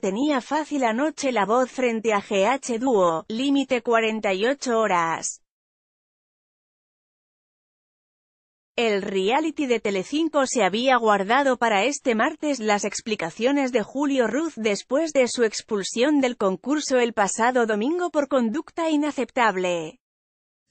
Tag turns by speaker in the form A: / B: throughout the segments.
A: tenía fácil anoche la voz frente a GH Duo, límite 48 horas. El reality de Telecinco se había guardado para este martes las explicaciones de Julio Ruz después de su expulsión del concurso el pasado domingo por conducta inaceptable.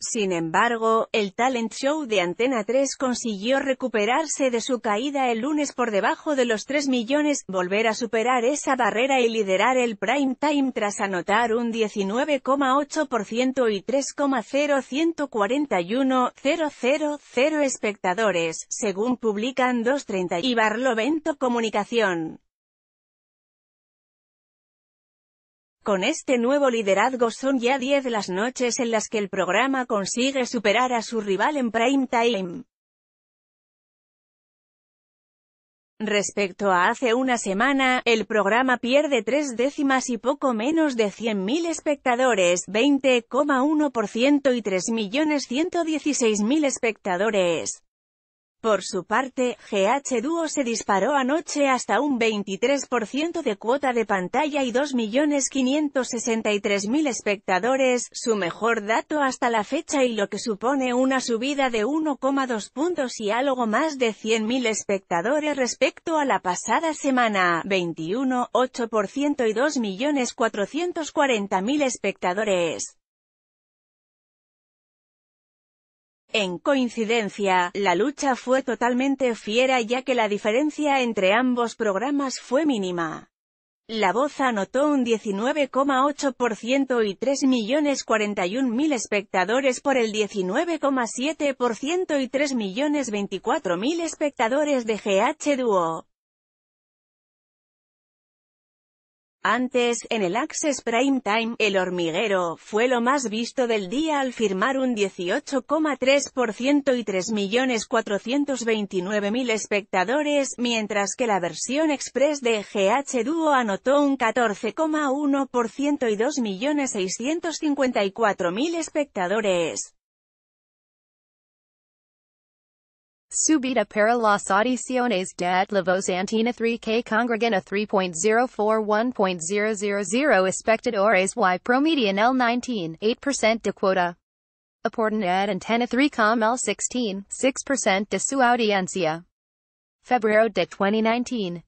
A: Sin embargo, el talent show de Antena 3 consiguió recuperarse de su caída el lunes por debajo de los 3 millones, volver a superar esa barrera y liderar el prime time tras anotar un 19,8% y 3,0141,000 espectadores, según publican 230 y Barlovento Comunicación. Con este nuevo liderazgo son ya 10 las noches en las que el programa consigue superar a su rival en prime time. Respecto a hace una semana, el programa pierde tres décimas y poco menos de 100.000 espectadores, 20,1% y 3.116.000 espectadores. Por su parte, GH Duo se disparó anoche hasta un 23% de cuota de pantalla y 2.563.000 espectadores, su mejor dato hasta la fecha y lo que supone una subida de 1,2 puntos y algo más de 100.000 espectadores respecto a la pasada semana, 21,8% y 2.440.000 espectadores. En coincidencia, la lucha fue totalmente fiera ya que la diferencia entre ambos programas fue mínima. La Voz anotó un 19,8% y 3.041.000 espectadores por el 19,7% y 3.024.000 espectadores de GH Duo. Antes, en el Access Prime Time, El Hormiguero, fue lo más visto del día al firmar un 18,3% y 3.429.000 espectadores, mientras que la versión express de GH Duo anotó un 14,1% y 2.654.000 espectadores.
B: subida para las audiciones de la voz antina 3K congregana 3.041.000 espectadores y promedian el 19, 8% de quota. a ad antena 3 com el 16, 6% de su audiencia. Febrero de 2019